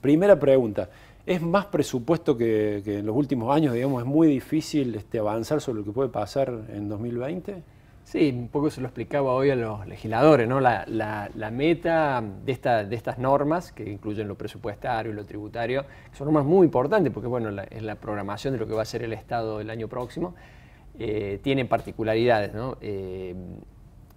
Primera pregunta. ¿Es más presupuesto que, en los últimos años? Digamos, ¿Es muy difícil este, avanzar sobre lo que puede pasar en 2020? Sí, un poco se lo explicaba hoy a los legisladores, ¿no? La, meta de, estas normas, que incluyen lo presupuestario y lo tributario, son normas muy importantes, porque bueno, es la programación de lo que va a ser el Estado el año próximo, eh, tiene tienen particularidades, ¿no? Eh,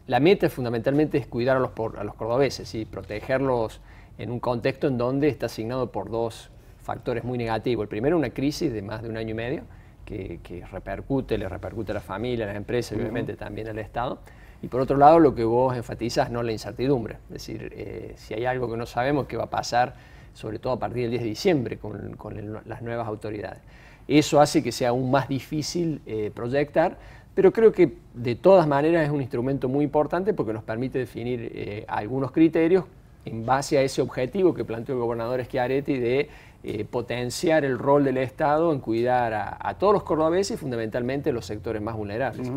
la meta fundamentalmente es cuidar a los, cordobeses y protegerlos en un contexto en donde está asignado por dos factores muy negativos. El primero, una crisis de más de un año y medio que, repercute, le repercute a la familia, a las empresas y obviamente también al Estado. Y por otro lado, lo que vos enfatizas, no la incertidumbre. Es decir, eh, si hay algo que no sabemos qué va a pasar, sobre todo a partir del 10 de diciembre, con, las nuevas autoridades. Eso hace que sea aún más difícil eh, proyectar, pero creo que de todas maneras es un instrumento muy importante porque nos permite definir eh, algunos criterios en base a ese objetivo que planteó el gobernador Schiaretti de eh, potenciar el rol del Estado en cuidar a, todos los cordobeses y fundamentalmente los sectores más vulnerables.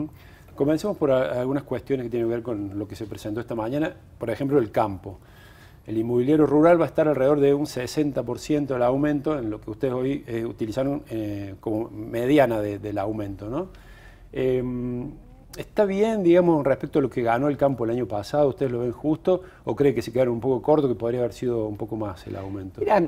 Comencemos por algunas cuestiones que tienen que ver con lo que se presentó esta mañana, por ejemplo el campo. El inmobiliario rural va a estar alrededor de un 60% del aumento en lo que ustedes hoy eh, utilizaron como mediana del aumento, ¿no? Em, ¿Está bien, digamos, respecto a lo que ganó el campo el año pasado? ¿Ustedes lo ven justo o cree que se quedaron un poco corto, que podría haber sido un poco más el aumento? Mirá,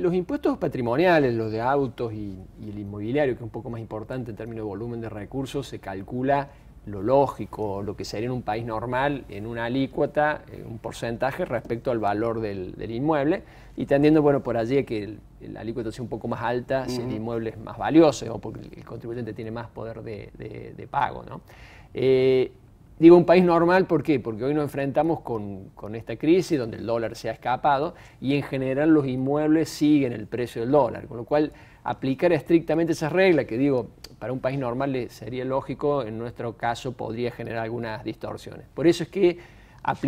los impuestos patrimoniales, los de autos y, y, el inmobiliario, que es un poco más importante en términos de volumen de recursos, se calcula lo lógico, lo que sería en un país normal, en una alícuota, eh, un porcentaje respecto al valor del, inmueble, y tendiendo bueno, por allí que la alícuota sea un poco más alta si el inmueble es más valioso o porque el contribuyente tiene más poder de, pago. ¿no? Eh, Digo un país normal, ¿por qué? Porque hoy nos enfrentamos con, esta crisis donde el dólar se ha escapado y en general los inmuebles siguen el precio del dólar, con lo cual aplicar estrictamente esa regla, que digo, para un país normal sería lógico, en nuestro caso podría generar algunas distorsiones. Por eso es que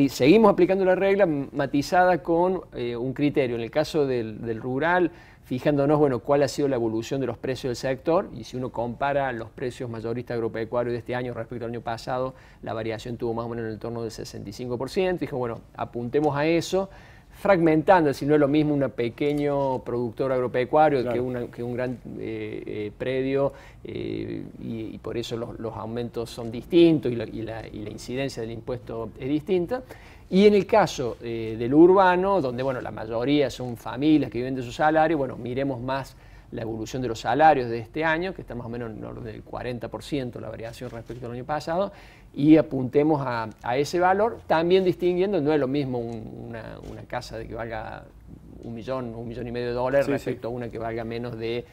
seguimos aplicando la regla matizada con eh, un criterio. En el caso del rural, fijándonos, bueno, cuál ha sido la evolución de los precios del sector y si uno compara los precios mayoristas agropecuarios de este año respecto al año pasado, la variación tuvo más o menos en el torno del 65%. Dijo, bueno, apuntemos a eso, fragmentando, si no es lo mismo un pequeño productor agropecuario que, que, un gran eh, eh, predio eh, y, por eso los, aumentos son distintos y la incidencia del impuesto es distinta. Y en el caso eh, del urbano, donde bueno, la mayoría son familias que viven de su salario, bueno, miremos más la evolución de los salarios de este año, que está más o menos en orden del 40% la variación respecto al año pasado, y apuntemos a, ese valor, también distinguiendo, no es lo mismo una, casa de que valga un millón, un millón y medio de dólares respecto a una que valga menos de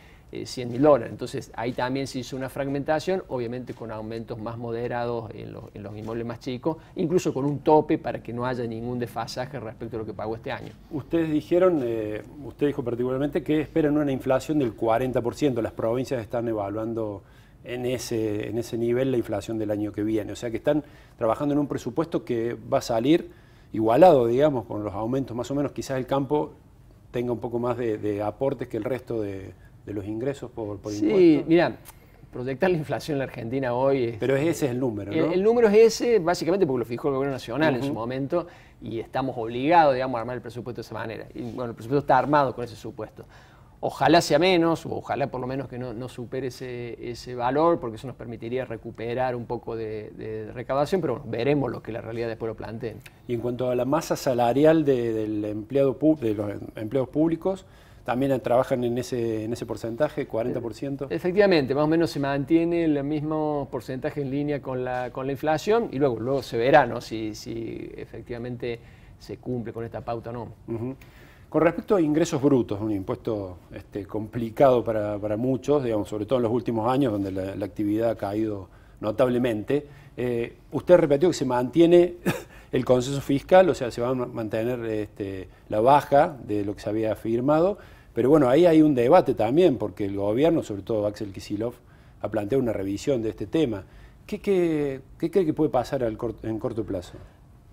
100 eh, mil dólares. Entonces ahí también se hizo una fragmentación, obviamente con aumentos más moderados en los, inmuebles más chicos, incluso con un tope para que no haya ningún desfasaje respecto a lo que pagó este año. Ustedes dijeron, eh, usted dijo particularmente que esperan una inflación del 40%, las provincias están evaluando en ese, en ese nivel la inflación del año que viene, o sea que están trabajando en un presupuesto que va a salir igualado, digamos, con los aumentos más o menos, quizás el campo tenga un poco más de aportes que el resto de, de los ingresos por, por sí, mira, proyectar la inflación en la Argentina hoy... Es, Pero ese es el número, ¿no? El, número es ese, básicamente porque lo fijó el gobierno nacional en su momento y estamos obligados, digamos, a armar el presupuesto de esa manera. Y bueno, el presupuesto está armado con ese supuesto. Ojalá sea menos, o ojalá por lo menos que no, supere ese, valor, porque eso nos permitiría recuperar un poco de, de recaudación, pero veremos lo que la realidad después lo planteen. Y en cuanto a la masa salarial del empleado, de los em, empleados públicos, también trabajan en ese, porcentaje, 40%. Eh, efectivamente, más o menos se mantiene el mismo porcentaje en línea con la, inflación y luego, se verá ¿no? si, efectivamente se cumple con esta pauta o no. Con respecto a ingresos brutos, un impuesto este, complicado para, muchos, digamos, sobre todo en los últimos años, donde la, actividad ha caído notablemente, eh, usted repitió que se mantiene el consenso fiscal, o sea, se va a mantener este, la baja de lo que se había firmado, pero bueno, ahí hay un debate también, porque el gobierno, sobre todo Axel Kisilov, ha planteado una revisión de este tema. ¿Qué, cree que puede pasar en corto plazo?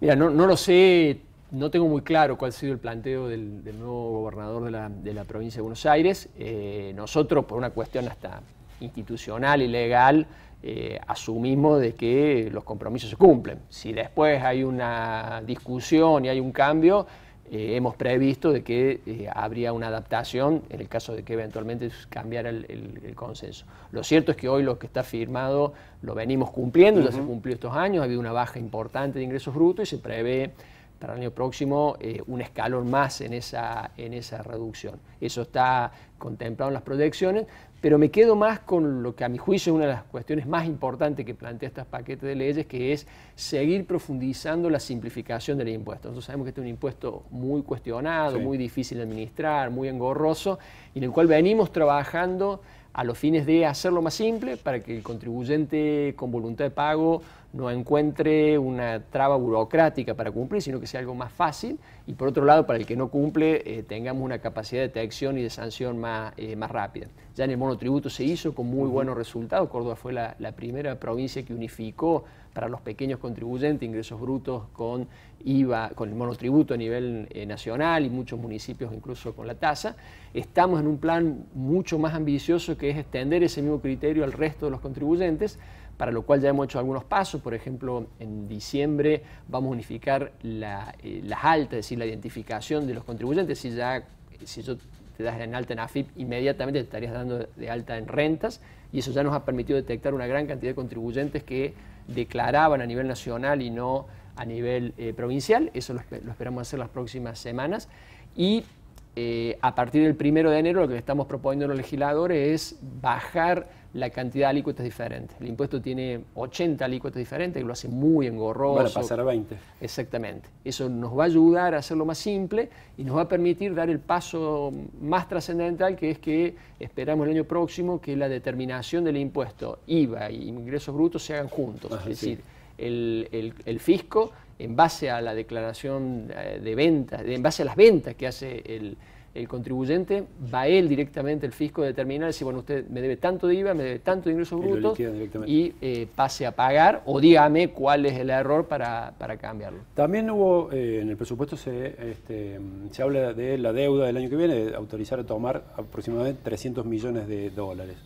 Mira, no, lo sé, no tengo muy claro cuál ha sido el planteo del, nuevo gobernador de la, provincia de Buenos Aires. Eh, nosotros, por una cuestión hasta institucional y legal, eh, asumimos de que los compromisos se cumplen. Si después hay una discusión y hay un cambio, eh, hemos previsto de que eh, habría una adaptación en el caso de que eventualmente cambiara el, consenso. Lo cierto es que hoy lo que está firmado lo venimos cumpliendo, ya se cumplió estos años, ha habido una baja importante de ingresos brutos y se prevé para el año próximo un escalón más en esa, en esa reducción. Eso está contemplado en las proyecciones, pero me quedo más con lo que a mi juicio es una de las cuestiones más importantes que plantea este paquete de leyes, que es seguir profundizando la simplificación del impuesto. Nosotros sabemos que este es un impuesto muy cuestionado, muy difícil de administrar, muy engorroso, y en el cual venimos trabajando a los fines de hacerlo más simple para que el contribuyente con voluntad de pago no encuentre una traba burocrática para cumplir, sino que sea algo más fácil. Y por otro lado, para el que no cumple, eh, tengamos una capacidad de detección y de sanción eh, más, rápida. Ya en el monotributo se hizo con muy buenos resultados. Córdoba fue la, primera provincia que unificó para los pequeños contribuyentes ingresos brutos con IVA, con el monotributo a nivel eh, nacional y muchos municipios incluso con la tasa. Estamos en un plan mucho más ambicioso que es extender ese mismo criterio al resto de los contribuyentes para lo cual ya hemos hecho algunos pasos. Por ejemplo, en diciembre vamos a unificar eh, las altas, es decir, la identificación de los contribuyentes. Si ya si yo te das en alta en AFIP, inmediatamente te estarías dando de alta en rentas y eso ya nos ha permitido detectar una gran cantidad de contribuyentes que declaraban a nivel nacional y no a nivel eh, provincial. Eso lo, esperamos hacer las próximas semanas. Y eh, a partir del primero de enero lo que estamos proponiendo a los legisladores es bajar la cantidad de alícuotas diferente. El impuesto tiene 80 alícuotas diferentes, y lo hace muy engorroso. pasar a pasar 20. Exactamente. Eso nos va a ayudar a hacerlo más simple y nos va a permitir dar el paso más trascendental, que es que esperamos el año próximo que la determinación del impuesto IVA e ingresos brutos se hagan juntos. Ah, es decir, el, el fisco, en base a la declaración eh, de ventas, en base a las ventas que hace el el contribuyente, va él directamente, el fisco, a determinar si, bueno, usted me debe tanto de IVA, me debe tanto de ingresos brutos y eh, pase a pagar o dígame cuál es el error para, cambiarlo. También hubo, eh, en el presupuesto se, este, se habla de la deuda del año que viene, de autorizar a tomar aproximadamente 300 millones de dólares.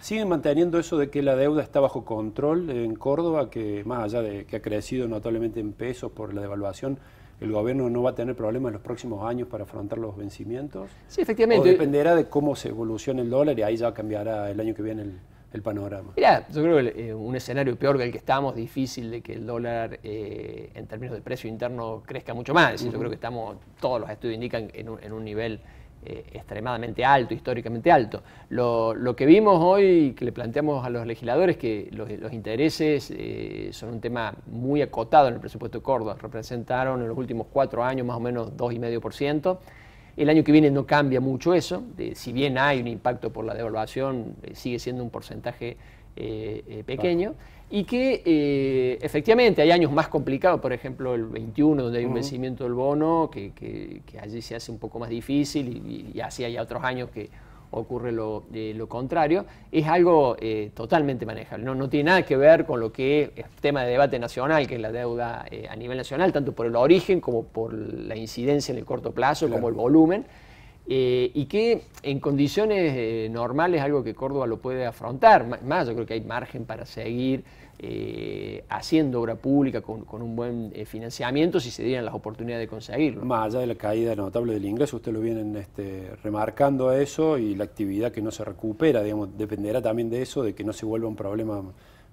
¿Siguen manteniendo eso de que la deuda está bajo control en Córdoba, que más allá de que ha crecido notablemente en pesos por la devaluación, el gobierno no va a tener problemas en los próximos años para afrontar los vencimientos. Sí, efectivamente. O dependerá de cómo se evolucione el dólar y ahí ya cambiará el año que viene el, panorama. Mira, yo creo que eh, un escenario peor que el que estamos, difícil de que el dólar eh, en términos de precio interno crezca mucho más. Yo creo que estamos, todos los estudios indican en en un nivel eh, extremadamente alto, históricamente alto. Lo, que vimos hoy, que le planteamos a los legisladores, que los, intereses eh, son un tema muy acotado en el presupuesto de Córdoba, representaron en los últimos cuatro años más o menos 2,5%. El año que viene no cambia mucho eso, si bien hay un impacto por la devaluación, eh, sigue siendo un porcentaje eh, eh, pequeño. Y que eh, efectivamente hay años más complicados, por ejemplo el 21, donde hay un vencimiento del bono, que, allí se hace un poco más difícil y, así hay otros años que ocurre lo, lo, contrario, es algo totalmente manejable. No, no tiene nada que ver con lo que es tema de debate nacional, que es la deuda a nivel nacional, tanto por el origen como por la incidencia en el corto plazo, como el volumen. Eh, y que en condiciones eh, normales algo que Córdoba lo puede afrontar. Más, yo creo que hay margen para seguir eh, haciendo obra pública con, un buen financiamiento si se dieran las oportunidades de conseguirlo. Más allá de la caída notable del ingreso, usted lo vienen este, remarcando a eso y la actividad que no se recupera, digamos, dependerá también de eso, de que no se vuelva un problema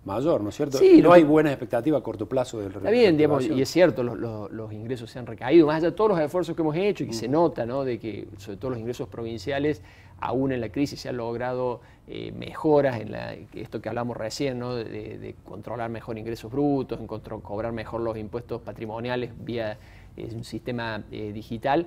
mayor, ¿no es cierto? Sí, no hay buena expectativa a corto plazo del Está bien, digamos, y es cierto, los, los, ingresos se han recaído, más allá de todos los esfuerzos que hemos hecho y que se mm. nota, ¿no? De que sobre todo los ingresos provinciales, aún en la crisis se han logrado eh, mejoras en la, esto que hablamos recién, ¿no? De, controlar mejor ingresos brutos, en cobrar mejor los impuestos patrimoniales vía eh, un sistema eh, digital.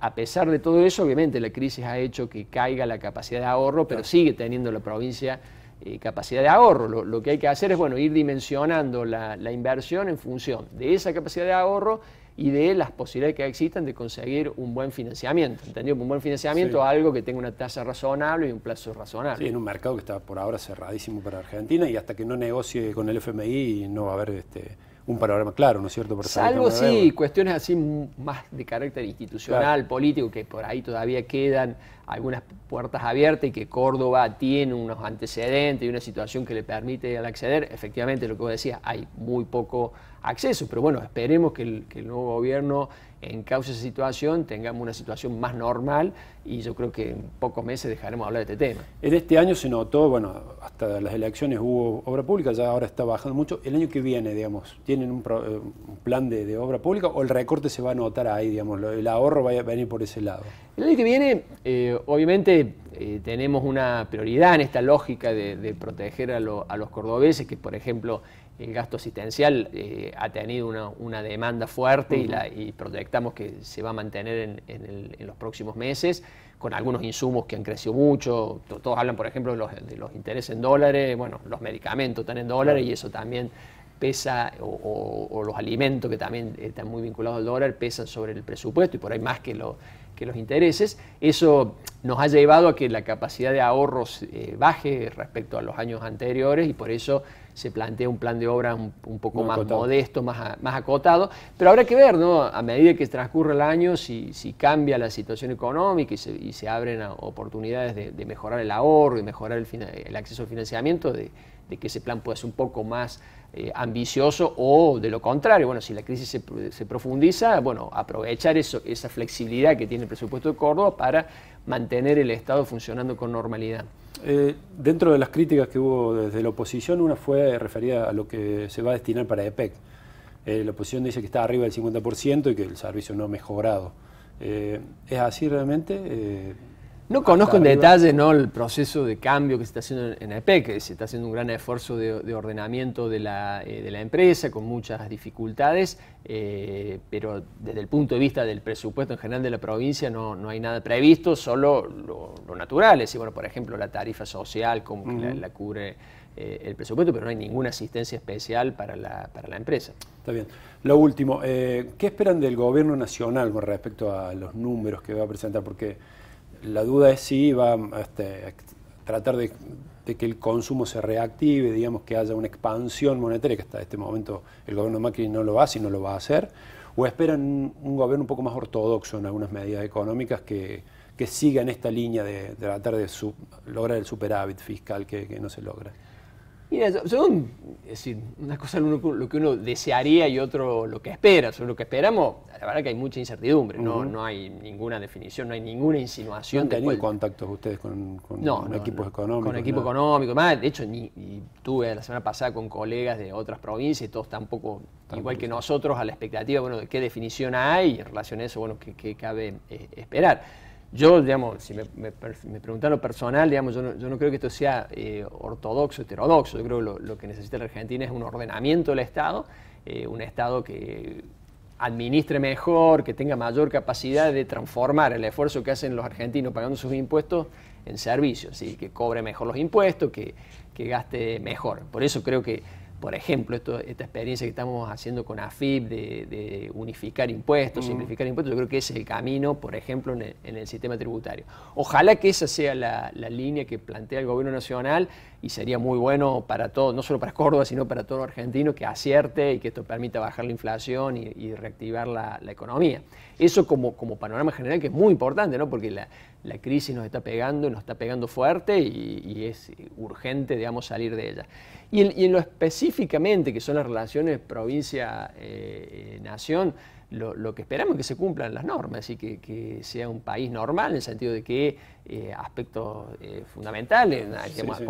a pesar de todo eso, obviamente la crisis ha hecho que caiga la capacidad de ahorro, pero sigue teniendo la provincia eh, capacidad de ahorro. Lo, que hay que hacer es bueno, ir dimensionando la, inversión en función de esa capacidad de ahorro y de las posibilidades que existan de conseguir un buen financiamiento. ¿Entendido? Un buen financiamiento, algo que tenga una tasa razonable y un plazo razonable. en un mercado que está por ahora cerradísimo para Argentina y hasta que no negocie con el FMI no va a haber este, un panorama claro, ¿no es cierto? Para Salvo sí, cuestiones así más de carácter institucional, político, que por ahí todavía quedan algunas puertas abiertas y que Córdoba tiene unos antecedentes y una situación que le permite al acceder. Efectivamente, lo que vos decías, hay muy poco acceso, pero bueno, esperemos que el nuevo gobierno en de esa situación, tengamos una situación más normal y yo creo que en pocos meses dejaremos hablar de este tema. En este año se notó, bueno, hasta las elecciones hubo obra pública, ya ahora está bajando mucho. El año que viene, digamos, ¿tienen un, eh, plan de, obra pública o el recorte se va a notar ahí, digamos, el ahorro va a venir por ese lado? El año que viene, eh, obviamente, eh, tenemos una prioridad en esta lógica de, proteger a, a los cordobeses, que por ejemplo el gasto asistencial eh, ha tenido una, demanda fuerte y, la, proyectamos que se va a mantener en, los próximos meses, con algunos insumos que han crecido mucho. Todos hablan, por ejemplo, de los, intereses en dólares, bueno, los medicamentos están en dólares y eso también pesa, o, los alimentos que también están muy vinculados al dólar, pesan sobre el presupuesto y por ahí más que, los intereses. Eso nos ha llevado a que la capacidad de ahorros eh, baje respecto a los años anteriores y por eso se plantea un plan de obra un, poco más, modesto, más, más acotado, pero habrá que ver, ¿no? A medida que transcurre el año, si, cambia la situación económica y se, y se abren oportunidades de, mejorar el ahorro y mejorar el, acceso al financiamiento, de, que ese plan pueda ser un poco más eh, ambicioso o de lo contrario, bueno, si la crisis se, se profundiza, bueno, aprovechar eso, esa flexibilidad que tiene el presupuesto de Córdoba para mantener el Estado funcionando con normalidad. Eh, dentro de las críticas que hubo desde la oposición, una fue referida a lo que se va a destinar para EPEC. Eh, la oposición dice que está arriba del 50% y que el servicio no ha mejorado. Eh, ¿Es así realmente? No conozco en detalle ¿no? el proceso de cambio que se está haciendo en EPEC, que se está haciendo un gran esfuerzo de, ordenamiento eh, de la, empresa con muchas dificultades, eh, pero desde el punto de vista del presupuesto en general de la provincia no, no hay nada previsto, solo lo, natural, es bueno, por ejemplo, la tarifa social, como la, cubre eh, el presupuesto, pero no hay ninguna asistencia especial para la, para la empresa. Está bien. Lo último, ¿qué esperan del gobierno nacional con respecto a los números que va a presentar? Porque la duda es si va a este, tratar de, que el consumo se reactive, digamos que haya una expansión monetaria, que hasta este momento el gobierno Macri no lo hace y no lo va a hacer, o esperan un, gobierno un poco más ortodoxo en algunas medidas económicas que, siga en esta línea de, tratar de lograr el superávit fiscal que no se logra. Mira, son, es decir, una cosa lo que uno desearía y otro lo que espera. Sobre lo que esperamos, la verdad que hay mucha incertidumbre, no, hay ninguna definición, no hay ninguna insinuación. ¿No han tenido contactos ustedes con, con, no, con equipos económicos? Con equipo económico, más, de hecho, tuve la semana pasada con colegas de otras provincias y todos tampoco, igual que nosotros, a la expectativa, bueno, de qué definición hay y en relación a eso, bueno, qué, cabe eh, esperar. Yo, digamos, si me, preguntan lo personal, digamos, yo no, creo que esto sea eh, ortodoxo, heterodoxo. Yo creo que lo, que necesita la Argentina es un ordenamiento del Estado, eh, un Estado que administre mejor, que tenga mayor capacidad de transformar el esfuerzo que hacen los argentinos pagando sus impuestos en servicios, que cobre mejor los impuestos, que, que gaste mejor. Por eso creo que por ejemplo, esta experiencia que estamos haciendo con AFIP de, unificar impuestos, mm. simplificar impuestos, yo creo que es el camino, por ejemplo, en el, sistema tributario. Ojalá que esa sea la, línea que plantea el gobierno nacional y sería muy bueno para todos, no solo para Córdoba, sino para todo argentino que acierte y que esto permita bajar la inflación y, reactivar la, economía. Eso como, panorama general que es muy importante, ¿no? porque la crisis nos está pegando, nos está pegando fuerte y, es urgente, digamos, salir de ella. Y en, lo específicamente que son las relaciones provincia-nación, lo, que esperamos es que se cumplan las normas y que, sea un país normal en el sentido de que eh, aspectos eh, fundamentales,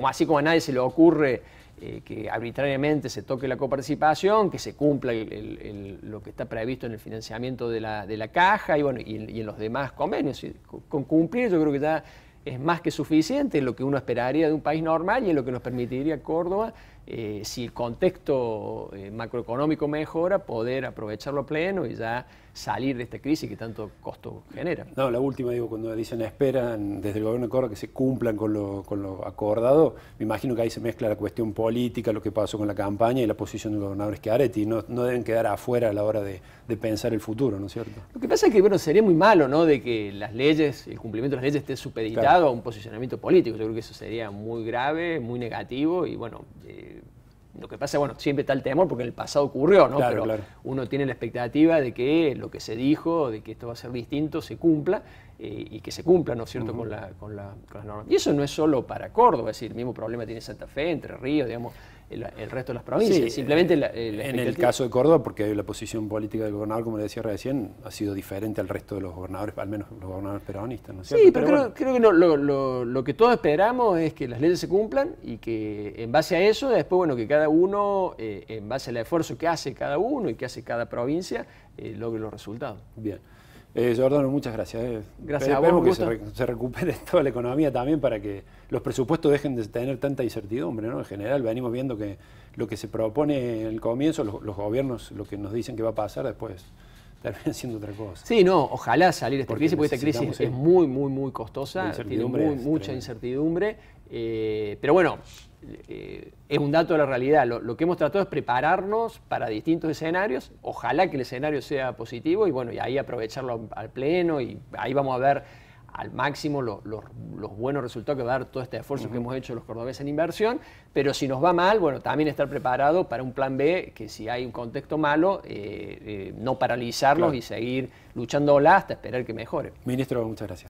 así como a nadie se le ocurre eh, que arbitrariamente se toque la coparticipación, que se cumpla lo que está previsto en el financiamiento de la, caja y, bueno, y, y en los demás convenios. Con cumplir yo creo que ya es más que suficiente es lo que uno esperaría de un país normal y es lo que nos permitiría Córdoba, eh, si el contexto eh, macroeconómico mejora, poder aprovecharlo pleno y ya salir de esta crisis que tanto costo genera. No, la última, digo, cuando dicen esperan desde el gobierno de Córdoba que se cumplan con lo, acordado, me imagino que ahí se mezcla la cuestión política, lo que pasó con la campaña y la posición del gobernador Schiaretti, no, no deben quedar afuera a la hora de de pensar el futuro, ¿no es cierto? Lo que pasa es que bueno, sería muy malo, ¿no? De que las leyes, el cumplimiento de las leyes esté supeditado a un posicionamiento político. Yo creo que eso sería muy grave, muy negativo y bueno. Eh, lo que pasa, es bueno, siempre está el temor porque en el pasado ocurrió, ¿no? Pero uno tiene la expectativa de que lo que se dijo, de que esto va a ser distinto, se cumpla eh, y que se cumpla, ¿no es cierto?, con, la, con, la, con las normas. Y eso no es solo para Córdoba, es decir, el mismo problema tiene Santa Fe, Entre Ríos, digamos el, resto de las provincias. Simplemente eh, en el caso de Córdoba, porque la posición política del gobernador, como le decía recién, ha sido diferente al resto de los gobernadores, al menos los gobernadores peronistas. sí, pero, creo, que lo, que todos esperamos es que las leyes se cumplan y que en base a eso, después, bueno, que cada uno, eh, en base al esfuerzo que hace cada uno y que hace cada provincia, eh, logre los resultados. Bien. Eh, Jordano, muchas gracias. Eh. Gracias Esperamos que se, recupere toda la economía también para que los presupuestos dejen de tener tanta incertidumbre. ¿no? En general, venimos viendo que lo que se propone en el comienzo, los gobiernos, lo que nos dicen que va a pasar después termina siendo otra cosa. Sí, no, ojalá salir de esta crisis, porque esta crisis es muy, muy, muy costosa, tiene mucha incertidumbre, eh, pero bueno, eh, es un dato de la realidad. Lo, lo, que hemos tratado es prepararnos para distintos escenarios, ojalá que el escenario sea positivo y bueno, y ahí aprovecharlo al pleno y ahí vamos a ver al máximo los, buenos resultados que va a dar todo este esfuerzo que hemos hecho los cordobeses en inversión, pero si nos va mal, bueno, también estar preparado para un plan B, que si hay un contexto malo, eh, eh, no paralizarlos y seguir luchando hasta esperar que mejore. Ministro, muchas gracias.